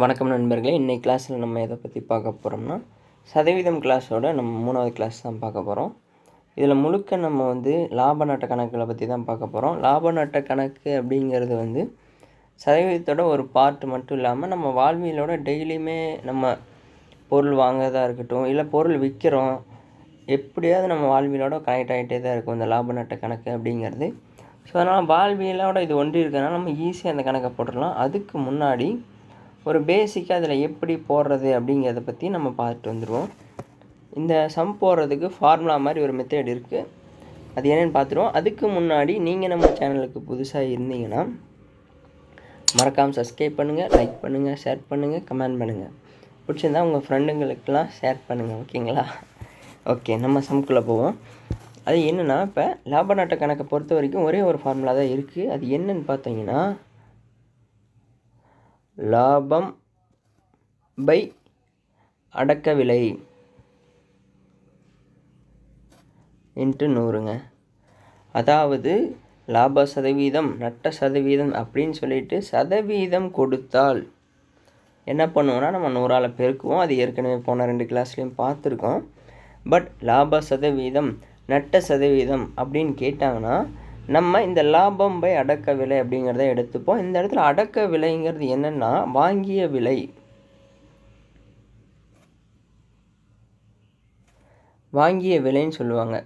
வணக்கம் நண்பர்களே இன்றைக்கி கிளாஸில் நம்ம எதை பற்றி பார்க்க போகிறோம்னா சதவீதம் கிளாஸோட நம்ம மூணாவது கிளாஸ் தான் பார்க்க போகிறோம் இதில் முழுக்க நம்ம வந்து லாப நட்ட கணக்குகளை பற்றி தான் பார்க்க போகிறோம் லாப நட்ட கணக்கு அப்படிங்கிறது வந்து சதவீதத்தோட ஒரு பார்ட் மட்டும் இல்லாமல் நம்ம வாழ்வியலோட டெய்லியுமே நம்ம பொருள் வாங்கிறதா இருக்கட்டும் இல்லை பொருள் விற்கிறோம் எப்படியாவது நம்ம வாழ்வியலோட கனெக்ட் ஆகிட்டே தான் இருக்கும் இந்த லாப நட்ட கணக்கு அப்படிங்கிறது ஸோ அதனால் வாழ்வியலோட இது ஒன்றி இருக்கிறதுனால நம்ம ஈஸியாக அந்த கணக்கை போட்டுடலாம் அதுக்கு முன்னாடி ஒரு பேசிக்காக அதில் எப்படி போடுறது அப்படிங்கிறத பற்றி நம்ம பார்த்துட்டு வந்துடுவோம் இந்த சம் போடுறதுக்கு ஃபார்முலா மாதிரி ஒரு மெத்தேட் இருக்குது அது என்னென்னு பார்த்துருவோம் அதுக்கு முன்னாடி நீங்கள் நம்ம சேனலுக்கு புதுசாக இருந்தீங்கன்னா மறக்காமல் சப்ஸ்கிரைப் பண்ணுங்கள் லைக் பண்ணுங்கள் ஷேர் பண்ணுங்கள் கமெண்ட் பண்ணுங்கள் பிடிச்சிருந்தா உங்கள் ஃப்ரெண்டுங்களுக்கெல்லாம் ஷேர் பண்ணுங்கள் ஓகேங்களா ஓகே நம்ம சம்க்குள்ளே போவோம் அது என்னென்னா இப்போ லாப நாட்ட கணக்கை பொறுத்த வரைக்கும் ஒரே ஒரு ஃபார்முலா தான் இருக்குது அது என்னென்னு பார்த்தீங்கன்னா லாபம் பை அடக்க விலை இன்ட்டு நூறுங்க அதாவது லாப சதவீதம் நட்ட சதவீதம் அப்படின்னு சொல்லிட்டு சதவீதம் கொடுத்தால் என்ன பண்ணுவோன்னா நம்ம நூறால் பெருக்குவோம் அது ஏற்கனவே போன ரெண்டு கிளாஸ்லேயும் பார்த்துருக்கோம் பட் லாப சதவீதம் நட்ட சதவீதம் அப்படின்னு கேட்டாங்கன்னா நம்ம இந்த லாபம் பை அடக்க விலை அப்படிங்கிறத எடுத்துப்போம் இந்த இடத்துல அடக்க விலைங்கிறது என்னென்னா வாங்கிய விலை வாங்கிய விலைன்னு சொல்லுவாங்க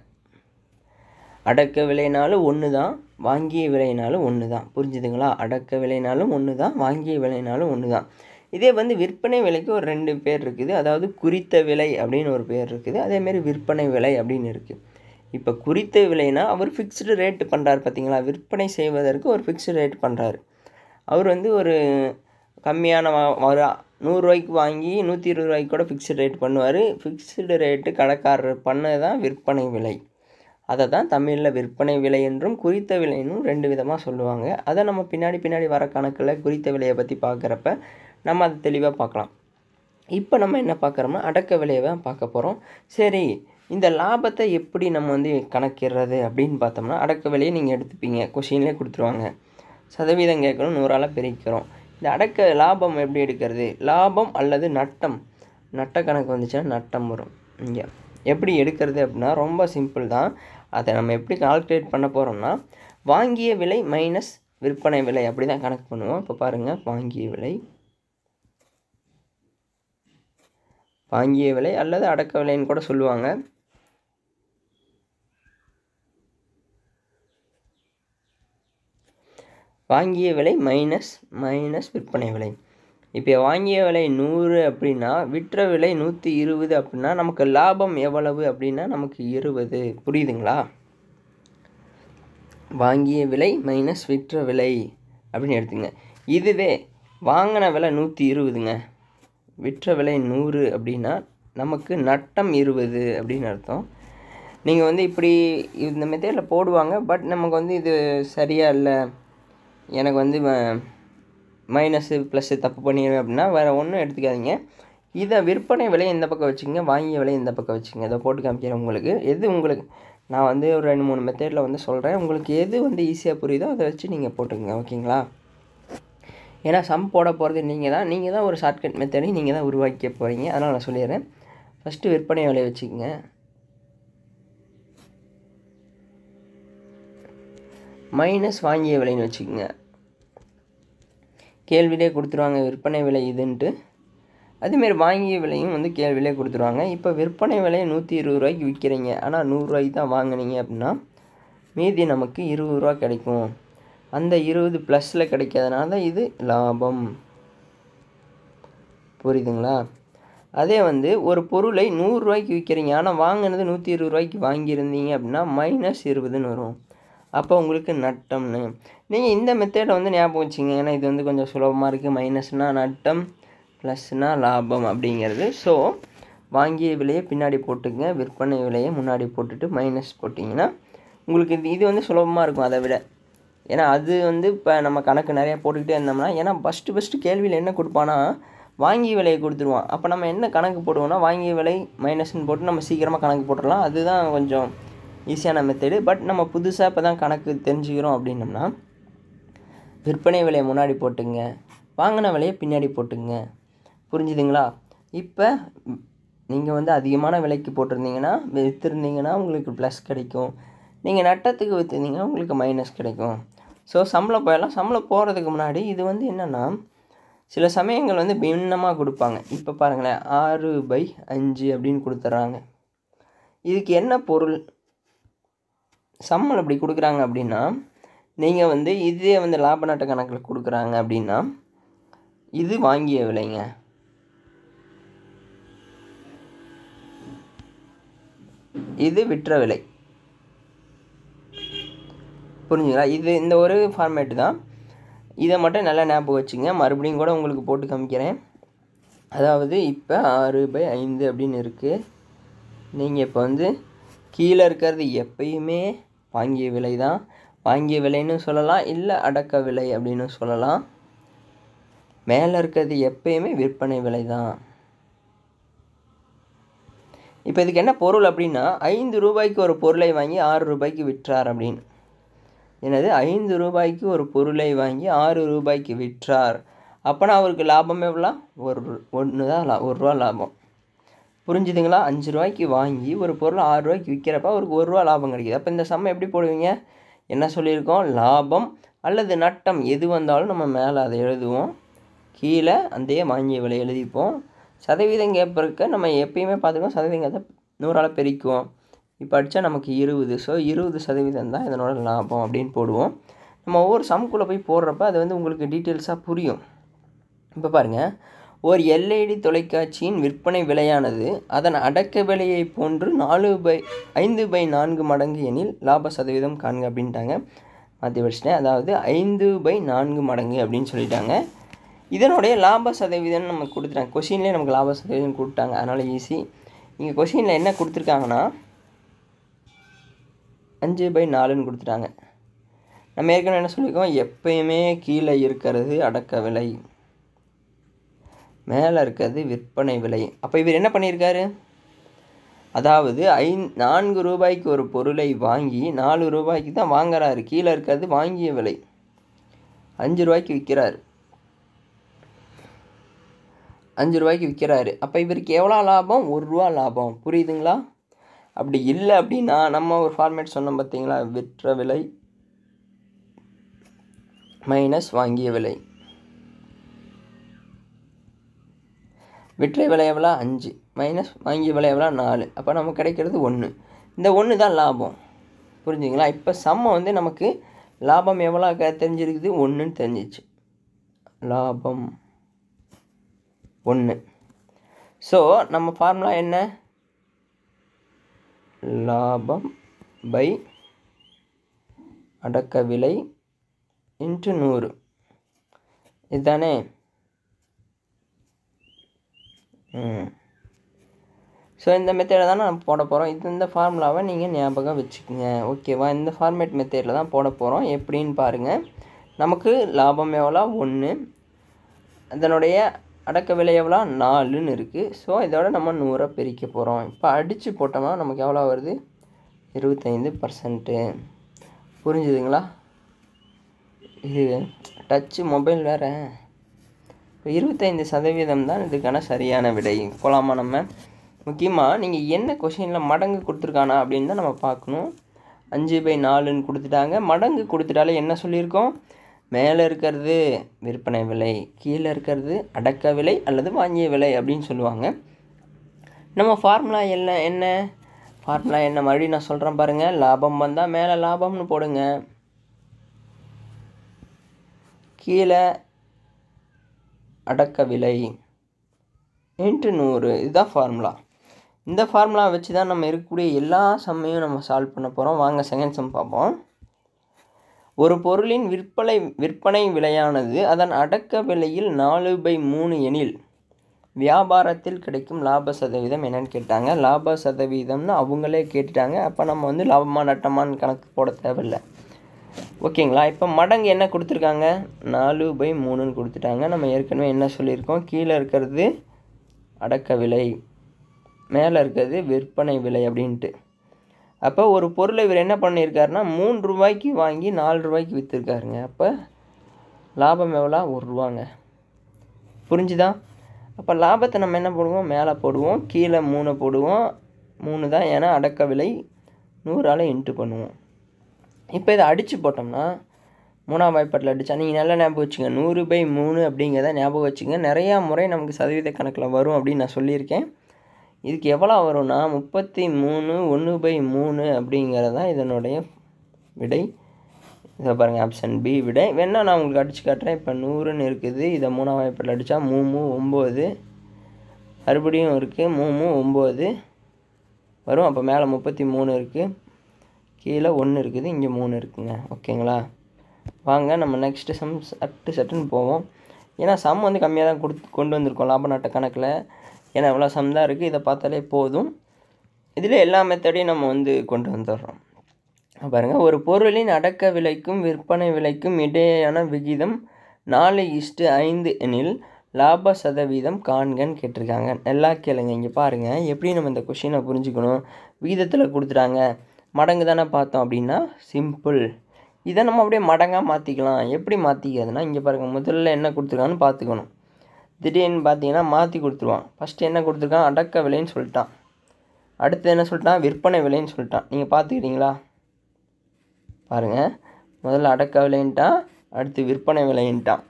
அடக்க விலைனாலும் ஒன்று தான் வாங்கிய விலைனாலும் ஒன்று தான் புரிஞ்சுதுங்களா அடக்க விலைனாலும் ஒன்று தான் வாங்கிய விலைனாலும் ஒன்று தான் இதே வந்து விற்பனை விலைக்கு ஒரு ரெண்டு பேர் இருக்குது அதாவது குறித்த விலை அப்படின்னு ஒரு பேர் இருக்குது அதேமாரி விற்பனை விலை அப்படின்னு இருக்குது இப்போ குறித்த விலைனா அவர் ஃபிக்ஸ்டு ரேட்டு பண்ணுறாரு பார்த்தீங்களா விற்பனை செய்வதற்கு ஒரு ஃபிக்ஸ்டு ரேட் பண்ணுறாரு அவர் வந்து ஒரு கம்மியான ஒரு நூறுரூவாய்க்கு வாங்கி நூற்றி இருபது ரூபாய்க்கு கூட ஃபிக்ஸ்டு ரேட் பண்ணுவார் ஃபிக்ஸ்டு ரேட்டு கடைக்காரர் பண்ணது தான் விற்பனை விலை அதை தான் தமிழில் விற்பனை விலை என்றும் குறித்த விலைன்னும் ரெண்டு விதமாக சொல்லுவாங்க அதை நம்ம பின்னாடி பின்னாடி வர கணக்கில் குறித்த விலையை பற்றி பார்க்குறப்ப நம்ம அதை தெளிவாக பார்க்கலாம் இப்போ நம்ம என்ன பார்க்குறோம்னா அடக்க விலையை தான் பார்க்க போகிறோம் சரி இந்த லாபத்தை எப்படி நம்ம வந்து கணக்கிடுறது அப்படின்னு பார்த்தோம்னா அடக்க விலையை நீங்கள் எடுத்துப்பீங்க கொஷின்லேயே கொடுத்துருவாங்க சதவீதம் கேட்கணும் நூறால் பிரிக்கிறோம் இந்த அடக்க லாபம் எப்படி எடுக்கிறது லாபம் அல்லது நட்டம் நட்ட கணக்கு வந்துச்சுன்னா நட்டம் வரும் இங்கே எப்படி எடுக்கிறது அப்படின்னா ரொம்ப சிம்பிள் தான் அதை நம்ம எப்படி கால்குலேட் பண்ண போகிறோம்னா வாங்கிய விலை மைனஸ் விற்பனை விலை அப்படி தான் கணக்கு பண்ணுவோம் இப்போ பாருங்கள் வாங்கிய விலை வாங்கிய விலை அல்லது அடக்க விலைன்னு கூட சொல்லுவாங்க வாங்கிய விலை மைனஸ் மைனஸ் விற்பனை விலை இப்போ வாங்கிய விலை நூறு அப்படின்னா விற்ற விலை நூற்றி இருபது அப்படின்னா நமக்கு லாபம் எவ்வளவு அப்படின்னா நமக்கு இருபது புரியுதுங்களா வாங்கிய விலை மைனஸ் விற்ற விலை அப்படின்னு எடுத்துங்க இதுவே வாங்கின விலை நூற்றி இருபதுங்க விற்ற விலை நூறு அப்படின்னா நமக்கு நட்டம் இருபது அப்படின்னு அர்த்தம் நீங்கள் வந்து இப்படி இந்த மெத்தேடில் போடுவாங்க பட் நமக்கு வந்து இது சரியாக இல்லை எனக்கு வந்து மைனஸு ப்ளஸ்ஸு தப்பு பண்ணிடுவேன் அப்படின்னா வேறு ஒன்றும் எடுத்துக்காதீங்க இதை விற்பனை விலை இந்த பக்கம் வச்சுங்க வாங்கிய விலை இந்த பக்கம் வச்சுங்க இதை போட்டு காமிக்கிறேன் உங்களுக்கு எது உங்களுக்கு நான் வந்து ஒரு ரெண்டு மூணு மெத்தேடில் வந்து சொல்கிறேன் உங்களுக்கு எது வந்து ஈஸியாக புரியுதோ அதை வச்சு நீங்கள் போட்டுக்கோங்க ஓகேங்களா ஏன்னா சம் போட போகிறது நீங்கள் தான் நீங்கள் தான் ஒரு ஷார்ட்கட் மெத்தடையும் நீங்கள் தான் உருவாக்கி போகிறீங்க அதனால் நான் சொல்லிடுறேன் ஃபஸ்ட்டு விற்பனை விலையை வச்சுக்கோங்க மைனஸ் வாங்கிய விலைன்னு வச்சுக்கோங்க கேள்வியிலே கொடுத்துருவாங்க விற்பனை விலை இதுன்ட்டு அதேமாரி வாங்கிய விலையும் வந்து கேள்வியிலே கொடுத்துருவாங்க இப்போ விற்பனை விலையை நூற்றி இருபது ரூபாய்க்கு விற்கிறீங்க ஆனால் நூறுரூவாய்க்கு தான் வாங்கினீங்க அப்படின்னா மீதி நமக்கு இருபது ரூபா கிடைக்கும் அந்த இருபது ப்ளஸில் கிடைக்காதனால தான் இது லாபம் புரியுதுங்களா அதே வந்து ஒரு பொருளை நூறுரூவாய்க்கு விற்கிறீங்க ஆனால் வாங்கினது நூற்றி இருபது ரூபாய்க்கு வாங்கியிருந்தீங்க அப்படின்னா மைனஸ் இருபதுன்னு வரும் அப்போ உங்களுக்கு நட்டம்னு நீங்கள் இந்த மெத்தேடை வந்து ஞாபகம் வச்சுங்க ஏன்னா இது வந்து கொஞ்சம் சுலபமாக இருக்குது மைனஸ்னால் நட்டம் ப்ளஸ்னால் லாபம் அப்படிங்கிறது ஸோ வாங்கிய விலையை பின்னாடி போட்டுங்க விற்பனை விலையை முன்னாடி போட்டுட்டு மைனஸ் போட்டிங்கன்னா உங்களுக்கு இது இது வந்து சுலபமாக இருக்கும் அதை விட ஏன்னா அது வந்து இப்போ நம்ம கணக்கு நிறையா போட்டுக்கிட்டே இருந்தோம்னா ஏன்னா ஃபஸ்ட்டு ஃபஸ்ட்டு கேள்வியில் என்ன கொடுப்பானா வாங்கிய விலையை கொடுத்துருவான் அப்போ நம்ம என்ன கணக்கு போடுவோம்னா வாங்கிய விலை மைனஸ்ன்னு போட்டு நம்ம சீக்கிரமாக கணக்கு போட்டுடலாம் அதுதான் கொஞ்சம் ஈஸியான மெத்தடு பட் நம்ம புதுசாக இப்போ தான் கணக்கு தெரிஞ்சுக்கிறோம் அப்படின்னோம்னா விற்பனை விலையை முன்னாடி போட்டுங்க வாங்கின விலையை பின்னாடி போட்டுங்க புரிஞ்சுதுங்களா இப்போ நீங்கள் வந்து அதிகமான விலைக்கு போட்டிருந்தீங்கன்னா விற்றுருந்தீங்கன்னா உங்களுக்கு ப்ளஸ் கிடைக்கும் நீங்கள் நட்டத்துக்கு விற்றுருந்தீங்கன்னா உங்களுக்கு மைனஸ் கிடைக்கும் ஸோ சம்பளம் போயிடலாம் சம்பளம் போகிறதுக்கு முன்னாடி இது வந்து என்னென்னா சில சமயங்கள் வந்து பின்னமாக கொடுப்பாங்க இப்போ பாருங்களேன் ஆறு பை அஞ்சு அப்படின்னு கொடுத்துட்றாங்க இதுக்கு என்ன பொருள் சம்மல் அப்படி கொடுக்குறாங்க அப்படின்னா நீங்கள் வந்து இதே வந்து லாப நட்ட கணக்கில் கொடுக்குறாங்க அப்படின்னா இது வாங்கிய விலைங்க இது விற்ற விலை புரிஞ்சுங்களா இது இந்த ஒரு ஃபார்மேட்டு தான் இதை மட்டும் நல்லா ஞாபகம் வச்சுங்க மறுபடியும் கூட உங்களுக்கு போட்டு காமிக்கிறேன் அதாவது இப்போ ஆறு பை ஐந்து அப்படின்னு இருக்குது நீங்கள் இப்போ வந்து கீழே இருக்கிறது எப்பயுமே வாங்கிய விலை தான் வாங்கிய விலைன்னு சொல்லலாம் இல்லை அடக்க விலை அப்படின்னு சொல்லலாம் மேலே இருக்கிறது எப்பயுமே விற்பனை விலை தான் இப்போ இதுக்கு என்ன பொருள் அப்படின்னா ஐந்து ரூபாய்க்கு ஒரு பொருளை வாங்கி ஆறு ரூபாய்க்கு விற்றார் அப்படின்னு எனது ஐந்து ரூபாய்க்கு ஒரு பொருளை வாங்கி ஆறு ரூபாய்க்கு விற்றார் அப்போனா அவருக்கு லாபம் எவ்வளோ ஒரு ஒன்று தான் லா ஒரு ரூபா லாபம் புரிஞ்சுதுங்களா அஞ்சு ரூபாய்க்கு வாங்கி ஒரு பொருள் ஆறு ரூபாய்க்கு விற்கிறப்ப அவருக்கு ஒரு ரூபா லாபம் கிடைக்கிது அப்போ இந்த சம்மை எப்படி போடுவீங்க என்ன சொல்லியிருக்கோம் லாபம் அல்லது நட்டம் எது வந்தாலும் நம்ம மேலே அதை எழுதுவோம் கீழே அந்த வாங்கிய விலை எழுதிப்போம் சதவீதம் கேட்பறக்க நம்ம எப்பயுமே பார்த்துக்கோம் சதவீதத்தை நூறால் பெருக்குவோம் இப்போ அடித்தா நமக்கு இருபது ஸோ இருபது சதவீதம் தான் இதனோட லாபம் அப்படின்னு போடுவோம் நம்ம ஒவ்வொரு சமக்குள்ளே போய் போடுறப்ப அது வந்து உங்களுக்கு டீட்டெயில்ஸாக புரியும் இப்போ பாருங்கள் ஓர் எல்ஐடி தொலைக்காட்சியின் விற்பனை விலையானது அதன் அடக்க விலையைப் போன்று நாலு பை ஐந்து பை நான்கு மடங்கு எனில் லாப சதவீதம் காண்க அப்படின்ட்டாங்க மாற்றி படிச்சிட்டேன் அதாவது ஐந்து பை நான்கு மடங்கு அப்படின்னு சொல்லிட்டாங்க இதனுடைய லாப சதவீதம் நமக்கு கொடுத்துட்டாங்க கொஷின்லேயே நமக்கு லாப சதவீதம் கொடுத்தாங்க அதனால் ஈஸி இங்கே கொஷினில் என்ன கொடுத்துருக்காங்கன்னா அஞ்சு பை நாலுன்னு கொடுத்துட்டாங்க நம்ம ஏற்கனவே என்ன சொல்லியிருக்கோம் எப்பயுமே கீழே இருக்கிறது அடக்க விலை மேலே இருக்கிறது விற்பனை விலை அப்போ இவர் என்ன பண்ணியிருக்காரு அதாவது ஐ நான்கு ரூபாய்க்கு ஒரு பொருளை வாங்கி நாலு ரூபாய்க்கு தான் வாங்குறாரு கீழே இருக்கிறது வாங்கிய விலை அஞ்சு ரூபாய்க்கு விற்கிறாரு அஞ்சு ரூபாய்க்கு விற்கிறாரு அப்போ இவருக்கு எவ்வளோ லாபம் ஒரு ரூபா லாபம் புரியுதுங்களா அப்படி இல்லை அப்படின்னா நம்ம ஒரு ஃபார்மேட் சொன்னோம் பார்த்தீங்களா விற்ற விலை மைனஸ் வாங்கிய விலை விற்றை விளையவெல்லாம் அஞ்சு மைனஸ் வாங்கி எவ்வளோ நாலு அப்போ நமக்கு கிடைக்கிறது ஒன்று இந்த ஒன்று தான் லாபம் புரிஞ்சுங்களா இப்போ சம்ம வந்து நமக்கு லாபம் எவ்வளோ க தெரிஞ்சிருக்குது ஒன்றுன்னு தெரிஞ்சிச்சு லாபம் ஒன்று ஸோ நம்ம ஃபார்முலா என்ன லாபம் பை அடக்க விலை இன்ட்டு நூறு இதுதானே ஸோ இந்த மெத்தேடை தான் நம்ம போட போகிறோம் இது இந்த ஃபார்முலாவை நீங்கள் ஞாபகம் வச்சுக்கோங்க ஓகேவா இந்த ஃபார்மேட் மெத்தேடில் தான் போட போகிறோம் எப்படின்னு பாருங்கள் நமக்கு லாபம் எவ்வளோ ஒன்று அதனுடைய அடக்க விலை எவ்வளோ நாலுன்னு இருக்குது ஸோ இதோட நம்ம நூறை பிரிக்க போகிறோம் இப்போ அடித்து போட்டோம்னா நமக்கு எவ்வளோ வருது இருபத்தைந்து பர்சன்ட்டு புரிஞ்சுதுங்களா இது டச்சு மொபைல் வேறு இப்போ இருபத்தைந்து சதவீதம் தான் இதுக்கான சரியான விடை போகலாமா நம்ம முக்கியமாக நீங்கள் என்ன கொஷினில் மடங்கு கொடுத்துருக்கானா அப்படின்னு தான் நம்ம பார்க்கணும் அஞ்சு பை நாலுன்னு கொடுத்துட்டாங்க மடங்கு கொடுத்துட்டாலே என்ன சொல்லியிருக்கோம் மேலே இருக்கிறது விற்பனை விலை கீழே இருக்கிறது அடக்க விலை அல்லது வாங்கிய விலை அப்படின்னு சொல்லுவாங்க நம்ம ஃபார்முலா என்ன என்ன ஃபார்முலா என்ன மறுபடியும் நான் சொல்கிறேன் பாருங்கள் லாபம் வந்தால் மேலே லாபம்னு போடுங்க கீழே அடக்க விலை இன்ட்டு நூறு இதுதான் ஃபார்முலா இந்த ஃபார்முலா வச்சு தான் நம்ம இருக்கக்கூடிய எல்லா சம்மையும் நம்ம சால்வ் பண்ண போகிறோம் வாங்க செகண்ட் சம் பார்ப்போம் ஒரு பொருளின் விற்பனை விற்பனை விலையானது அதன் அடக்க விலையில் நாலு பை மூணு எனில் வியாபாரத்தில் கிடைக்கும் லாப சதவீதம் என்னன்னு கேட்டாங்க லாப சதவீதம்னு அவங்களே கேட்டுட்டாங்க அப்போ நம்ம வந்து லாபமாக நட்டமான்னு கணக்கு போட தேவையில்லை ஓகேங்களா இப்போ மடங்கு என்ன கொடுத்துருக்காங்க நாலு பை மூணுன்னு கொடுத்துட்டாங்க நம்ம ஏற்கனவே என்ன சொல்லியிருக்கோம் கீழே இருக்கிறது அடக்க விலை மேலே இருக்கிறது விற்பனை விலை அப்படின்ட்டு அப்போ ஒரு பொருளை இவர் என்ன பண்ணியிருக்காருன்னா மூணு ரூபாய்க்கு வாங்கி நாலு ரூபாய்க்கு விற்றுருக்காருங்க அப்போ லாபம் எவ்வளோ ஒரு ரூபாங்க புரிஞ்சுதா அப்போ லாபத்தை நம்ம என்ன போடுவோம் மேலே போடுவோம் கீழே மூணு போடுவோம் மூணு தான் ஏன்னா அடக்க விலை நூறால் இன்ட்டு பண்ணுவோம் இப்போ இதை அடித்து போட்டோம்னா மூணாம் வாய்ப்பாட்டில் அடித்தா நீங்கள் நல்லா ஞாபகம் வச்சுங்க நூறு பை மூணு அப்படிங்கிறத ஞாபகம் வச்சுங்க நிறையா முறை நமக்கு சதவீத கணக்கில் வரும் அப்படின்னு நான் சொல்லியிருக்கேன் இதுக்கு எவ்வளோ வரும்னா முப்பத்தி மூணு ஒன்று பை மூணு அப்படிங்கிறது தான் இதனுடைய விடை இதை பாருங்கள் ஆப்ஷன் பி விடை வேணால் நான் உங்களுக்கு அடித்து காட்டுறேன் இப்போ நூறுன்னு இருக்குது இதை மூணாம் வாய்ப்பில் அடித்தா மூணு ஒம்பது மறுபடியும் இருக்குது மூணு ஒம்பது வரும் அப்போ மேலே முப்பத்தி மூணு இருக்குது கீழே ஒன்று இருக்குது இங்கே மூணு இருக்குதுங்க ஓகேங்களா வாங்க நம்ம நெக்ஸ்ட்டு சம் சட்டு சட்டுன்னு போவோம் ஏன்னா சம் வந்து கம்மியாக தான் கொடுத்து கொண்டு வந்திருக்கோம் லாப நாட்டை கணக்கில் ஏன்னா எவ்வளோ சம் தான் இருக்குது இதை பார்த்தாலே போதும் இதில் எல்லா மெத்தடையும் நம்ம வந்து கொண்டு வந்துடுறோம் பாருங்கள் ஒரு பொருளின் அடக்க விலைக்கும் விற்பனை விலைக்கும் இடையேயான விகிதம் நாலு இஷ்டு ஐந்து எனில் லாப சதவீதம் காண்கன்னு கேட்டிருக்காங்க நல்லா கேளுங்க இங்கே பாருங்கள் எப்படி நம்ம இந்த கொஷினை புரிஞ்சுக்கணும் விகிதத்தில் கொடுத்துட்டாங்க மடங்கு தானே பார்த்தோம் அப்படின்னா சிம்பிள் இதை நம்ம அப்படியே மடங்காக மாற்றிக்கலாம் எப்படி மாற்றிக்காதுன்னா இங்கே பாருங்கள் முதல்ல என்ன கொடுத்துருக்கான்னு பார்த்துக்கணும் திடீர்னு பார்த்தீங்கன்னா மாற்றி கொடுத்துருவான் ஃபஸ்ட்டு என்ன கொடுத்துருக்கான் அடக்க விலைன்னு சொல்லிட்டான் அடுத்து என்ன சொல்லிட்டான் விற்பனை விலைன்னு சொல்லிட்டான் நீங்கள் பார்த்துக்கிட்டீங்களா பாருங்கள் முதல்ல அடக்க விலைன்ட்டான் அடுத்து விற்பனை விலைன்ட்டான்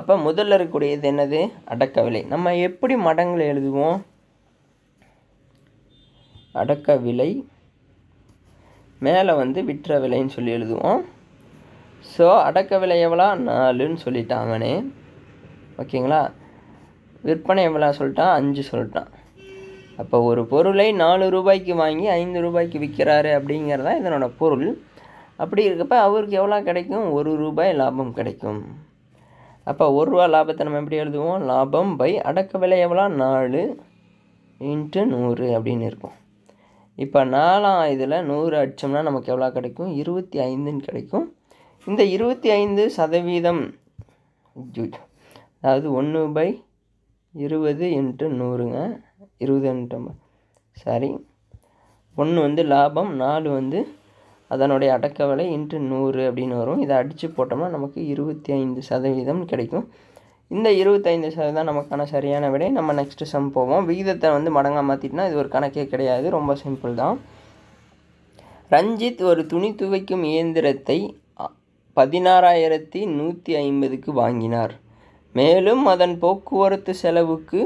அப்போ முதல்ல இருக்கக்கூடியது என்னது அடக்க விலை நம்ம எப்படி மடங்களை எழுதுவோம் அடக்க விலை மேலே வந்து விற்ற விலைன்னு சொல்லி எழுதுவோம் ஸோ அடக்க விலை எவ்வளோ நாலுன்னு சொல்லிட்டான் அவனே ஓகேங்களா விற்பனை எவ்வளோ சொல்லிட்டான் அஞ்சு சொல்லிட்டான் அப்போ ஒரு பொருளை நாலு ரூபாய்க்கு வாங்கி ஐந்து ரூபாய்க்கு விற்கிறாரு அப்படிங்கிறது தான் இதனோட பொருள் அப்படி இருக்கப்ப அவருக்கு எவ்வளோ கிடைக்கும் ஒரு ரூபாய் லாபம் கிடைக்கும் அப்போ ஒரு ரூபா லாபத்தை நம்ம எப்படி எழுதுவோம் லாபம் பை அடக்க விலை எவ்வளோ நாலு இன்ட்டு நூறு அப்படின்னு இருக்கும் இப்போ நாலாம் இதில் நூறு அடித்தோம்னா நமக்கு எவ்வளோ கிடைக்கும் இருபத்தி ஐந்துன்னு கிடைக்கும் இந்த இருபத்தி ஐந்து சதவீதம் அதாவது ஒன்று பை இருபது இன்ட்டு நூறுங்க இருபது இன்ட்டு சரி ஒன்று வந்து லாபம் நாலு வந்து அதனுடைய அடக்க விலை இன்ட்டு நூறு அப்படின்னு வரும் இதை அடித்து போட்டோம்னா நமக்கு இருபத்தி ஐந்து சதவீதம் கிடைக்கும் இந்த இருபத்தைந்து சதவீதம் நமக்கான சரியான விடை நம்ம நெக்ஸ்ட்டு சம் போவோம் விகிதத்தை வந்து மடங்காக மாற்றிட்டுனா இது ஒரு கணக்கே கிடையாது ரொம்ப சிம்பிள் தான் ரஞ்சித் ஒரு துணி துவைக்கும் இயந்திரத்தை பதினாறாயிரத்தி நூற்றி ஐம்பதுக்கு வாங்கினார் மேலும் அதன் போக்குவரத்து செலவுக்கு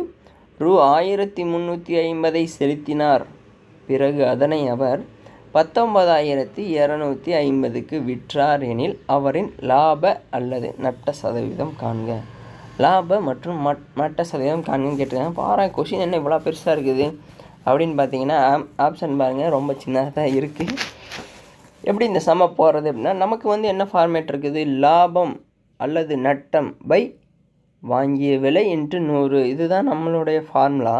ரூ ஆயிரத்தி முந்நூற்றி ஐம்பதை செலுத்தினார் பிறகு அதனை அவர் பத்தொன்பதாயிரத்தி இரநூத்தி ஐம்பதுக்கு விற்றார் எனில் அவரின் லாப அல்லது நட்ட சதவீதம் காண்க லாப மற்றும் மட் மட்ட சதவீதம் காணுன்னு கேட்டிருக்காங்க பாரு கொஷின் என்ன இவ்வளோ பெருசாக இருக்குது அப்படின்னு பார்த்தீங்கன்னா ஆப்ஷன் பாருங்கள் ரொம்ப சின்னதாக தான் இருக்குது எப்படி இந்த சம போடுறது அப்படின்னா நமக்கு வந்து என்ன ஃபார்மேட் இருக்குது லாபம் அல்லது நட்டம் பை வாங்கிய விலை இன்ட்டு நூறு இதுதான் நம்மளுடைய ஃபார்முலா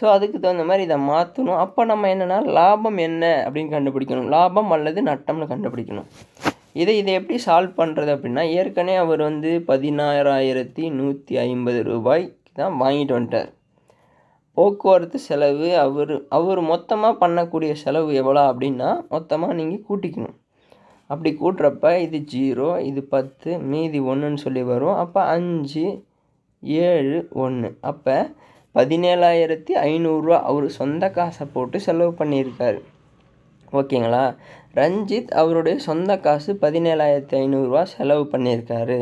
ஸோ அதுக்கு தகுந்த மாதிரி இதை மாற்றணும் அப்போ நம்ம என்னென்னா லாபம் என்ன அப்படின்னு கண்டுபிடிக்கணும் லாபம் அல்லது நட்டம்னு கண்டுபிடிக்கணும் இதை இதை எப்படி சால்வ் பண்ணுறது அப்படின்னா ஏற்கனவே அவர் வந்து பதினாறாயிரத்தி நூற்றி ஐம்பது ரூபாய்க்கு தான் வாங்கிட்டு வந்துட்டார் போக்குவரத்து செலவு அவர் அவர் மொத்தமாக பண்ணக்கூடிய செலவு எவ்வளோ அப்படின்னா மொத்தமாக நீங்கள் கூட்டிக்கணும் அப்படி கூட்டுறப்ப இது ஜீரோ இது பத்து மீதி ஒன்றுன்னு சொல்லி வரும் அப்போ அஞ்சு ஏழு ஒன்று அப்போ பதினேழாயிரத்தி ஐநூறுரூவா அவர் சொந்த காசை போட்டு செலவு பண்ணியிருக்காரு ஓகேங்களா ரஞ்சித் அவருடைய சொந்த காசு பதினேழாயிரத்தி ஐநூறுரூவா செலவு பண்ணியிருக்காரு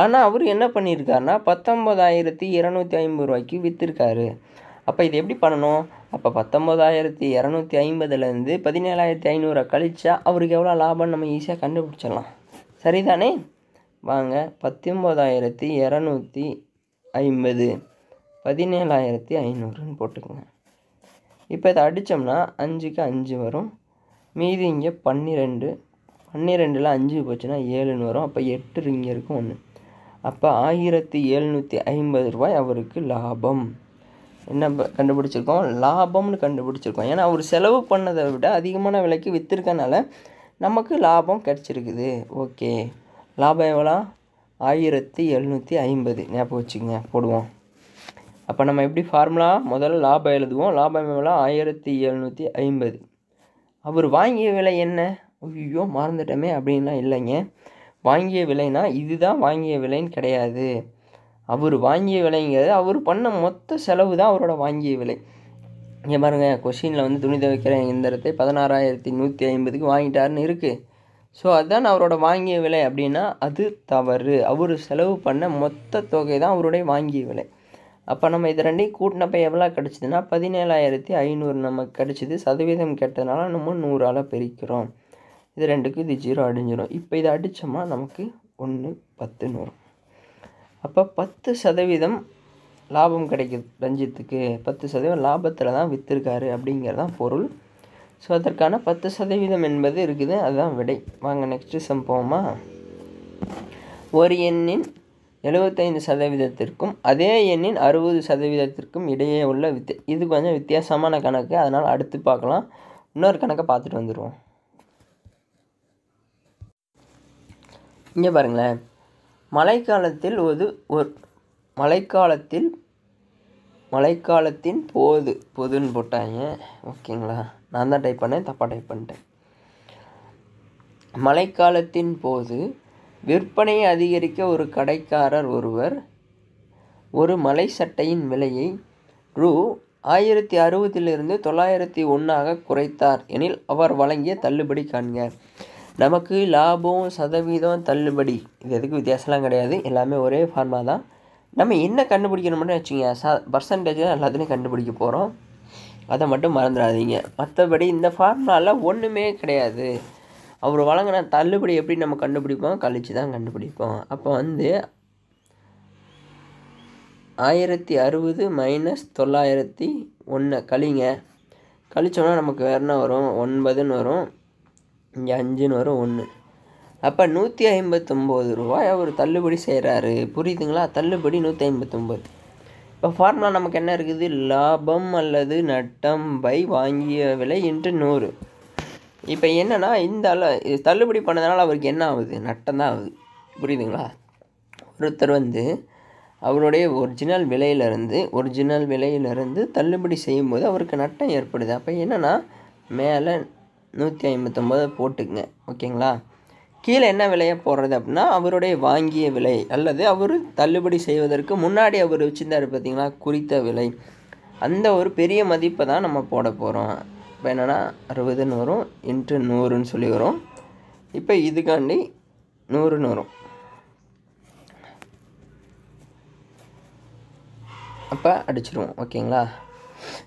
ஆனால் அவர் என்ன பண்ணியிருக்காருனா பத்தொம்போதாயிரத்தி இரநூத்தி ஐம்பது ரூபாய்க்கு விற்றுருக்காரு அப்போ இது எப்படி பண்ணணும் அப்போ பத்தொம்போதாயிரத்தி இரநூத்தி ஐம்பதுலேருந்து பதினேழாயிரத்தி ஐநூறுரூவா கழிச்சா அவருக்கு எவ்வளோ லாபம் நம்ம ஈஸியாக கண்டுபிடிச்சிடலாம் சரிதானே வாங்க பத்தொம்போதாயிரத்தி இரநூத்தி ஐம்பது பதினேழாயிரத்தி ஐநூறுன்னு போட்டுக்கோங்க இப்போ இதை அடித்தோம்னா அஞ்சுக்கு அஞ்சு வரும் மீதி இங்கே பன்னிரெண்டு பன்னிரெண்டில் அஞ்சு போச்சுன்னா ஏழுன்னு வரும் அப்போ எட்டு இங்கே இருக்கும் ஒன்று அப்போ ஆயிரத்தி எழுநூற்றி ஐம்பது ரூபாய் அவருக்கு லாபம் என்ன கண்டுபிடிச்சிருக்கோம் லாபம்னு கண்டுபிடிச்சிருக்கோம் ஏன்னா அவர் செலவு பண்ணதை விட அதிகமான விலைக்கு விற்றுருக்கனால நமக்கு லாபம் கிடச்சிருக்குது ஓகே லாபம் எவ்வளோ ஆயிரத்தி எழுநூற்றி ஐம்பது ஞாபகம் வச்சுக்கோங்க போடுவோம் அப்போ நம்ம எப்படி ஃபார்முலா முதல்ல லாபம் எழுதுவோம் லாபம் எவ்வளோ ஆயிரத்தி எழுநூற்றி ஐம்பது அவர் வாங்கிய விலை என்ன ஐயோ மறந்துட்டோமே அப்படின்லாம் இல்லைங்க வாங்கிய விலைனா இதுதான் வாங்கிய விலைன்னு கிடையாது அவர் வாங்கிய விலைங்கிறது அவர் பண்ண மொத்த செலவு தான் அவரோட வாங்கிய விலை இங்கே பாருங்கள் கொஷினில் வந்து துணி துவைக்கிற இயந்திரத்தை பதினாறாயிரத்தி நூற்றி ஐம்பதுக்கு வாங்கிட்டாருன்னு இருக்குது ஸோ அதுதான் அவரோட வாங்கிய விலை அப்படின்னா அது தவறு அவர் செலவு பண்ண மொத்த தொகை தான் அவருடைய வாங்கிய விலை அப்போ நம்ம இது ரெண்டையும் கூட்டினப்போ எவ்வளோ கிடச்சிதுன்னா பதினேழாயிரத்தி ஐநூறு நமக்கு கிடச்சிது சதவீதம் கெட்டதுனால நம்ம நூறால் பிரிக்கிறோம் இது ரெண்டுக்கும் இது ஜீரோ அடிஞ்சிடும் இப்போ இதை அடித்தோம்னா நமக்கு ஒன்று பத்துன்னு வரும் அப்போ பத்து சதவீதம் லாபம் கிடைக்குது ரஞ்சித்துக்கு பத்து சதவீதம் லாபத்தில் தான் விற்றுருக்காரு அப்படிங்கிறதான் பொருள் ஸோ அதற்கான பத்து சதவீதம் என்பது இருக்குது அதுதான் விடை வாங்க நெக்ஸ்ட்டு சம்பவமாக ஒரு எண்ணின் எழுபத்தைந்து சதவீதத்திற்கும் அதே எண்ணின் அறுபது சதவீதத்திற்கும் இடையே உள்ள வித் இது கொஞ்சம் வித்தியாசமான கணக்கு அதனால் அடுத்து பார்க்கலாம் இன்னொரு கணக்கை பார்த்துட்டு வந்துடுவோம் இங்கே பாருங்களேன் மழைக்காலத்தில் ஒரு ஒரு மழைக்காலத்தில் மழைக்காலத்தின் போது பொதுன்னு போட்டாங்க ஓகேங்களா நான் தான் டைப் பண்ணேன் தப்பாக டைப் பண்ணிட்டேன் மழைக்காலத்தின் போது விற்பனையை அதிகரிக்க ஒரு கடைக்காரர் ஒருவர் ஒரு மலை சட்டையின் விலையை ரூ ஆயிரத்தி அறுபதிலிருந்து தொள்ளாயிரத்தி ஒன்றாக குறைத்தார் எனில் அவர் வழங்கிய தள்ளுபடி காண்க நமக்கு லாபம் சதவீதம் தள்ளுபடி இது எதுக்கு வித்தியாசம்லாம் கிடையாது எல்லாமே ஒரே ஃபார்மா தான் நம்ம என்ன கண்டுபிடிக்கணும்னு வச்சுங்க ச பர்சன்டேஜ் எல்லாத்துலேயும் கண்டுபிடிக்க போகிறோம் அதை மட்டும் மறந்துடாதீங்க மற்றபடி இந்த ஃபார்முலாவில் ஒன்றுமே கிடையாது அவர் வழங்கின தள்ளுபடி எப்படி நம்ம கண்டுபிடிப்போம் கழித்து தான் கண்டுபிடிப்போம் அப்போ வந்து ஆயிரத்தி அறுபது மைனஸ் தொள்ளாயிரத்தி ஒன்று கழிங்க கழித்தோன்னா நமக்கு வேறு என்ன வரும் ஒன்பதுன்னு வரும் இங்கே அஞ்சுன்னு வரும் ஒன்று அப்போ நூற்றி ஐம்பத்தொம்போது ரூபாய் அவர் தள்ளுபடி செய்கிறாரு புரியுதுங்களா தள்ளுபடி நூற்றி ஐம்பத்தொம்போது இப்போ ஃபார்முலா நமக்கு என்ன இருக்குது லாபம் அல்லது நட்டம் பை வாங்கிய விலை இன்று நூறு இப்போ என்னென்னா இந்த அளவு இது தள்ளுபடி பண்ணதுனால அவருக்கு என்ன ஆகுது நட்டம் தான் ஆகுது புரியுதுங்களா ஒருத்தர் வந்து அவருடைய ஒரிஜினல் விலையிலேருந்து ஒரிஜினல் விலையிலேருந்து தள்ளுபடி செய்யும்போது அவருக்கு நட்டம் ஏற்படுது அப்போ என்னென்னா மேலே நூற்றி ஐம்பத்தொம்போது போட்டுக்குங்க ஓகேங்களா கீழே என்ன விலையை போடுறது அப்படின்னா அவருடைய வாங்கிய விலை அல்லது அவர் தள்ளுபடி செய்வதற்கு முன்னாடி அவர் வச்சுருந்தார் பார்த்தீங்களா குறித்த விலை அந்த ஒரு பெரிய மதிப்பை தான் நம்ம போட போகிறோம் இப்போ என்னென்னா அறுபதுன்னு வரும் இன்ட்டு நூறுன்னு சொல்லி வரும் இப்போ இதுக்காண்டி நூறுன்னு வரும் அப்போ அடிச்சிருவோம் ஓகேங்களா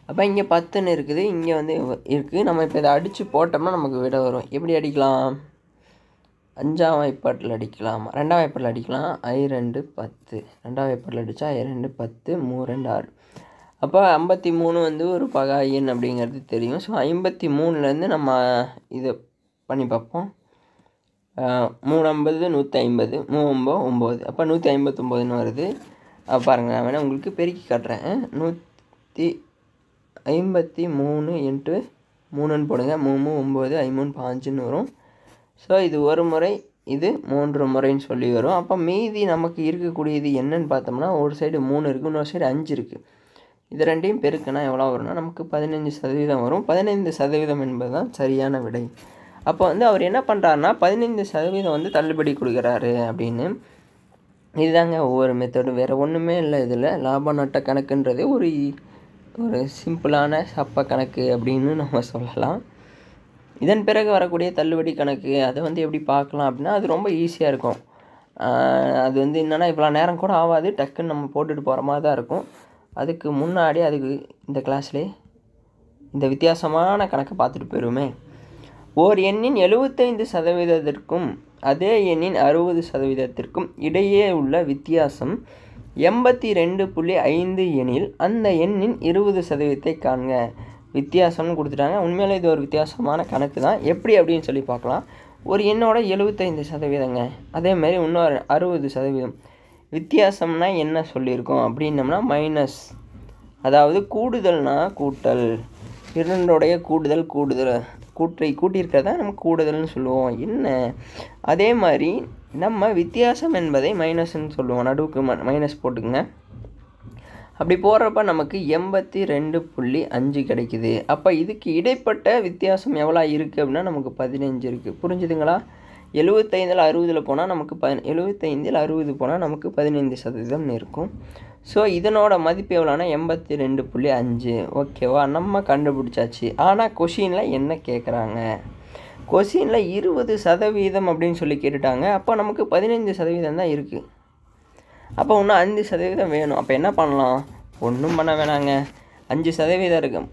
அப்போ இங்கே பத்துன்னு இருக்குது இங்கே வந்து இருக்குது நம்ம இப்போ இதை அடித்து போட்டோம்னா நமக்கு விட வரும் எப்படி அடிக்கலாம் அஞ்சாம் வாய்ப்பாட்டில் அடிக்கலாம் ரெண்டாம் வாய்ப்பாட்டில் அடிக்கலாம் ஐ ரெண்டு பத்து ரெண்டாம் வாய்ப்பாட்டில் அடித்தா ஐ ரெண்டு பத்து மூ ரெண்டு ஆறு அப்போ ஐம்பத்தி மூணு வந்து ஒரு பகா எண் அப்படிங்கிறது தெரியும் ஸோ ஐம்பத்தி மூணுலேருந்து நம்ம இது பண்ணி பார்ப்போம் மூணு ஐம்பது நூற்றி ஐம்பது மூவொம்போ ஒம்பது அப்போ நூற்றி ஐம்பத்தொம்போதுன்னு வருது பாருங்கள் நான் வேணால் உங்களுக்கு பெருக்கி காட்டுறேன் நூற்றி ஐம்பத்தி மூணு இன்ட்டு மூணுன்னு போடுங்க மூணு ஒம்பது ஐமூணு பாஞ்சுன்னு வரும் ஸோ இது ஒரு முறை இது மூன்று முறைன்னு சொல்லி வரும் அப்போ மீதி நமக்கு இருக்கக்கூடியது என்னன்னு பார்த்தோம்னா ஒரு சைடு மூணு இருக்குது இன்னொரு சைடு அஞ்சு இருக்குது இது ரெண்டையும் பெருக்கினா எவ்வளோ வரும்னா நமக்கு பதினைஞ்சு சதவீதம் வரும் பதினைந்து சதவீதம் என்பது தான் சரியான விடை அப்போ வந்து அவர் என்ன பண்ணுறாருனா பதினைந்து சதவீதம் வந்து தள்ளுபடி கொடுக்குறாரு அப்படின்னு இதுதாங்க ஒவ்வொரு மெத்தடும் வேறு ஒன்றுமே இல்லை இதில் லாப நட்ட கணக்குன்றதே ஒரு ஒரு சிம்பிளான சப்ப கணக்கு அப்படின்னு நம்ம சொல்லலாம் இதன் பிறகு வரக்கூடிய தள்ளுபடி கணக்கு அதை வந்து எப்படி பார்க்கலாம் அப்படின்னா அது ரொம்ப ஈஸியாக இருக்கும் அது வந்து என்னென்னா இவ்வளோ நேரம் கூட ஆகாது டக்குன்னு நம்ம போட்டுட்டு போகிற மாதிரி தான் இருக்கும் அதுக்கு முன்னாடி அதுக்கு இந்த கிளாஸ்லேயே இந்த வித்தியாசமான கணக்கை பார்த்துட்டு போயிருமே ஓர் எண்ணின் எழுபத்தைந்து சதவீதத்திற்கும் அதே எண்ணின் அறுபது சதவீதத்திற்கும் இடையே உள்ள வித்தியாசம் எண்பத்தி ரெண்டு புள்ளி ஐந்து எனில் அந்த எண்ணின் இருபது சதவீதத்தை காண்க வித்தியாசம்னு கொடுத்துட்டாங்க உண்மையில் இது ஒரு வித்தியாசமான கணக்கு தான் எப்படி அப்படின்னு சொல்லி பார்க்கலாம் ஒரு எண்ணோட எழுபத்தைந்து சதவீதங்க அதேமாதிரி இன்னொரு அறுபது சதவீதம் வித்தியாசம்னா என்ன சொல்லியிருக்கோம் அப்படின்னம்னா மைனஸ் அதாவது கூடுதல்னா கூட்டல் இரண்டோடைய கூடுதல் கூடுதல் கூற்றை கூட்டியிருக்கிறதா நம்ம கூடுதல்னு சொல்லுவோம் என்ன அதே மாதிரி நம்ம வித்தியாசம் என்பதை மைனஸ்ன்னு சொல்லுவோம் நடுவுக்கு மைனஸ் போட்டுக்குங்க அப்படி போடுறப்ப நமக்கு எண்பத்தி ரெண்டு புள்ளி அஞ்சு கிடைக்குது அப்போ இதுக்கு இடைப்பட்ட வித்தியாசம் எவ்வளோ இருக்குது அப்படின்னா நமக்கு பதினஞ்சு இருக்குது புரிஞ்சுதுங்களா எழுபத்தைந்தில் அறுபதில் போனால் நமக்கு பதி எழுபத்தைந்தில் அறுபது போனால் நமக்கு பதினைந்து சதவீதம்னு இருக்கும் ஸோ இதனோட மதிப்பு எவ்வளோனா எண்பத்தி ரெண்டு புள்ளி அஞ்சு ஓகேவா நம்ம கண்டுபிடிச்சாச்சு ஆனால் கொஷினில் என்ன கேட்குறாங்க கொஷினில் இருபது சதவீதம் அப்படின்னு சொல்லி கேட்டுட்டாங்க அப்போ நமக்கு பதினைஞ்சு சதவீதம் தான் இருக்குது அப்போ இன்னும் அஞ்சு சதவீதம் வேணும் அப்போ என்ன பண்ணலாம் ஒன்றும் பண்ண வேணாங்க அஞ்சு சதவீதம் இருக்கும்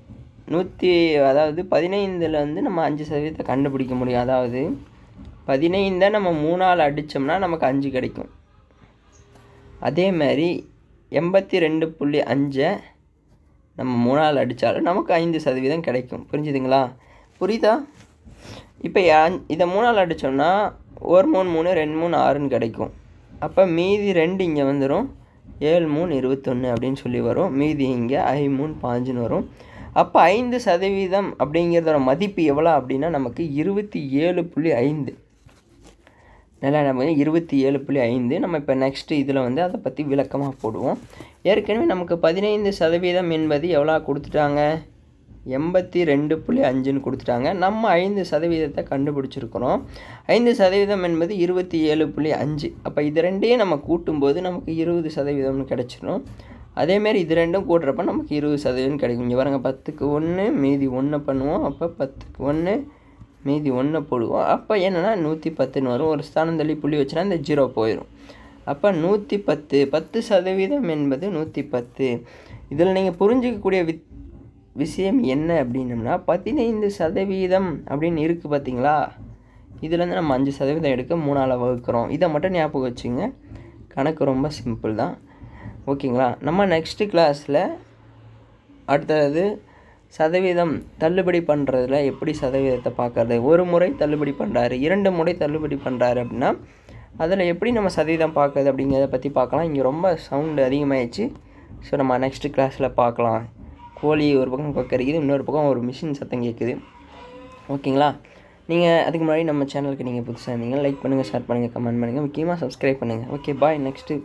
நூற்றி அதாவது பதினைந்தில் வந்து நம்ம அஞ்சு சதவீதத்தை கண்டுபிடிக்க முடியும் அதாவது பதினைந்தை நம்ம மூணால் அடித்தோம்னா நமக்கு அஞ்சு கிடைக்கும் அதே மாதிரி எண்பத்தி ரெண்டு புள்ளி அஞ்சை நம்ம மூணால் அடித்தாலும் நமக்கு ஐந்து சதவீதம் கிடைக்கும் புரிஞ்சுதுங்களா புரியுதா இப்போ இதை மூணால் அடித்தோம்னா ஒரு மூணு மூணு ரெண்டு மூணு ஆறுன்னு கிடைக்கும் அப்போ மீதி ரெண்டு இங்கே வந்துடும் ஏழு மூணு இருபத்தொன்று அப்படின்னு சொல்லி வரும் மீதி இங்கே ஐ மூணு பாஞ்சுன்னு வரும் அப்போ ஐந்து சதவீதம் அப்படிங்கிறதோட மதிப்பு எவ்வளோ அப்படின்னா நமக்கு இருபத்தி ஏழு புள்ளி ஐந்து நல்லா நம்ம இருபத்தி ஏழு புள்ளி ஐந்து நம்ம இப்போ நெக்ஸ்ட்டு இதில் வந்து அதை பற்றி விளக்கமாக போடுவோம் ஏற்கனவே நமக்கு பதினைந்து சதவீதம் என்பது எவ்வளோ கொடுத்துட்டாங்க எண்பத்தி ரெண்டு புள்ளி அஞ்சுன்னு கொடுத்துட்டாங்க நம்ம ஐந்து சதவீதத்தை கண்டுபிடிச்சிருக்கிறோம் ஐந்து சதவீதம் என்பது இருபத்தி ஏழு புள்ளி அஞ்சு அப்போ இது ரெண்டையும் நம்ம கூட்டும்போது நமக்கு இருபது சதவீதம்னு கிடச்சிடும் அதேமாரி இது ரெண்டும் கூட்டுறப்ப நமக்கு இருபது சதவீதம் கிடைக்கும் இங்கே பாருங்கள் பத்துக்கு ஒன்று மீதி ஒன்று பண்ணுவோம் அப்போ பத்துக்கு ஒன்று மீதி ஒன்றை போடுவோம் அப்போ என்னென்னா நூற்றி பத்துன்னு வரும் ஒரு ஸ்தானம் தள்ளி புள்ளி வச்சுனா இந்த ஜீரோ போயிடும் அப்போ நூற்றி பத்து பத்து சதவீதம் என்பது நூற்றி பத்து இதில் நீங்கள் புரிஞ்சிக்கக்கூடிய வித் விஷயம் என்ன அப்படின்னம்னா பதினைந்து சதவீதம் அப்படின்னு இருக்குது பார்த்தீங்களா இதுலேருந்து நம்ம அஞ்சு சதவீதம் எடுக்க மூணால் வகுக்கிறோம் இதை மட்டும் ஞாபகம் வச்சுங்க கணக்கு ரொம்ப சிம்பிள் தான் ஓகேங்களா நம்ம நெக்ஸ்ட்டு கிளாஸில் அடுத்தது சதவீதம் தள்ளுபடி பண்ணுறதுல எப்படி சதவீதத்தை பார்க்கறது ஒரு முறை தள்ளுபடி பண்ணுறாரு இரண்டு முறை தள்ளுபடி பண்ணுறாரு அப்படின்னா அதில் எப்படி நம்ம சதவீதம் பார்க்குறது அப்படிங்கிறத பற்றி பார்க்கலாம் இங்கே ரொம்ப சவுண்டு அதிகமாகிடுச்சு ஸோ நம்ம நெக்ஸ்ட்டு கிளாஸில் பார்க்கலாம் கோழி ஒரு பக்கம் கறிக்குது இன்னொரு பக்கம் ஒரு மிஷின் சத்தம் கேட்குது ஓகேங்களா நீங்கள் அதுக்கு முன்னாடி நம்ம சேனலுக்கு நீங்கள் புதுசாக இருந்தீங்கன்னா லைக் பண்ணுங்கள் ஷேர் பண்ணுங்கள் கமெண்ட் பண்ணுங்கள் முக்கியமாக சப்ஸ்கிரைப் பண்ணுங்கள் ஓகே பாய் நெக்ஸ்ட்டு